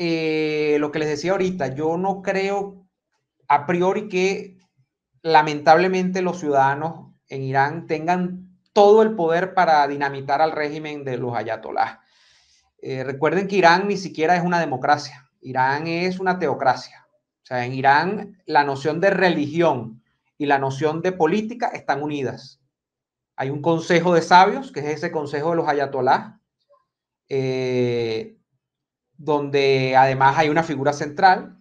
Eh, lo que les decía ahorita, yo no creo a priori que lamentablemente los ciudadanos en Irán tengan todo el poder para dinamitar al régimen de los ayatolás. Eh, recuerden que Irán ni siquiera es una democracia. Irán es una teocracia. O sea, en Irán la noción de religión y la noción de política están unidas. Hay un consejo de sabios, que es ese consejo de los ayatolás, eh, donde además hay una figura central.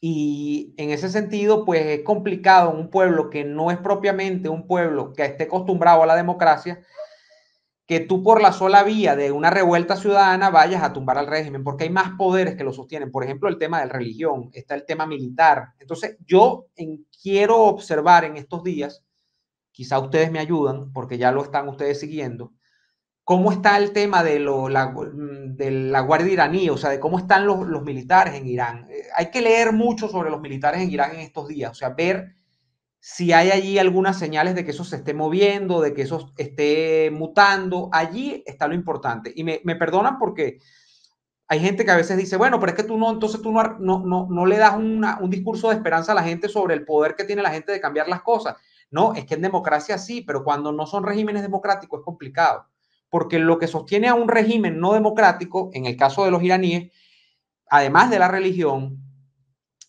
Y en ese sentido, pues es complicado un pueblo que no es propiamente un pueblo que esté acostumbrado a la democracia, que tú por la sola vía de una revuelta ciudadana vayas a tumbar al régimen, porque hay más poderes que lo sostienen. Por ejemplo, el tema de la religión, está el tema militar. Entonces, yo en, quiero observar en estos días, quizá ustedes me ayudan, porque ya lo están ustedes siguiendo, cómo está el tema de, la, de la Guardia iraní, o sea, de cómo están los, los militares en Irán. Eh, hay que leer mucho sobre los militares en Irán en estos días, o sea, ver si hay allí algunas señales de que eso se esté moviendo, de que eso esté mutando, allí está lo importante. Y me, perdonan porque hay gente que a veces dice, bueno, pero es que tú no, entonces tú no, no, no, le das un discurso de esperanza a la gente sobre el poder que tiene la gente de cambiar las cosas. No, es que en democracia sí, pero cuando no son regímenes democráticos es complicado, porque lo que sostiene a un régimen no democrático, en el caso de los iraníes, además de la religión,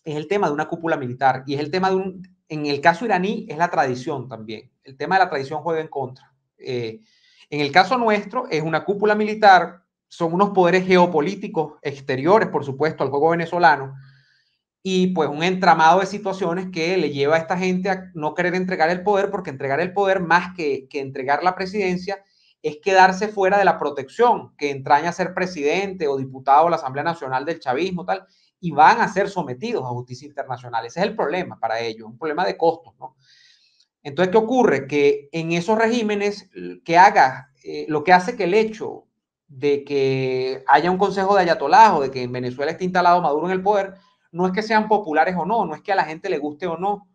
es el tema de una cúpula militar y es el tema de un en el caso iraní es la tradición también. El tema de la tradición juega en contra. Eh, en el caso nuestro es una cúpula militar, son unos poderes geopolíticos exteriores, por supuesto, al juego venezolano, y pues un entramado de situaciones que le lleva a esta gente a no querer entregar el poder, porque entregar el poder más que, que entregar la presidencia es quedarse fuera de la protección que entraña ser presidente o diputado de la Asamblea Nacional del Chavismo, tal, y van a ser sometidos a justicia internacional. Ese es el problema para ellos, un problema de costos, ¿no? Entonces, ¿qué ocurre? Que en esos regímenes, que haga, eh, lo que hace que el hecho de que haya un consejo de Ayatolá o de que en Venezuela esté instalado Maduro en el poder, no es que sean populares o no, no es que a la gente le guste o no,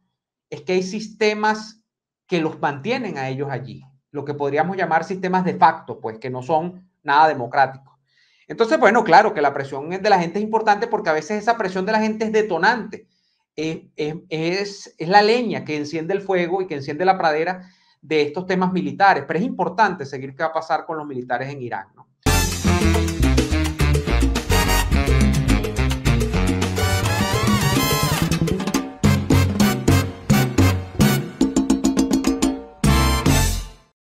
es que hay sistemas que los mantienen a ellos allí lo que podríamos llamar sistemas de facto, pues que no son nada democráticos. Entonces, bueno, claro que la presión de la gente es importante porque a veces esa presión de la gente es detonante, es, es, es la leña que enciende el fuego y que enciende la pradera de estos temas militares, pero es importante seguir qué va a pasar con los militares en Irán. ¿no?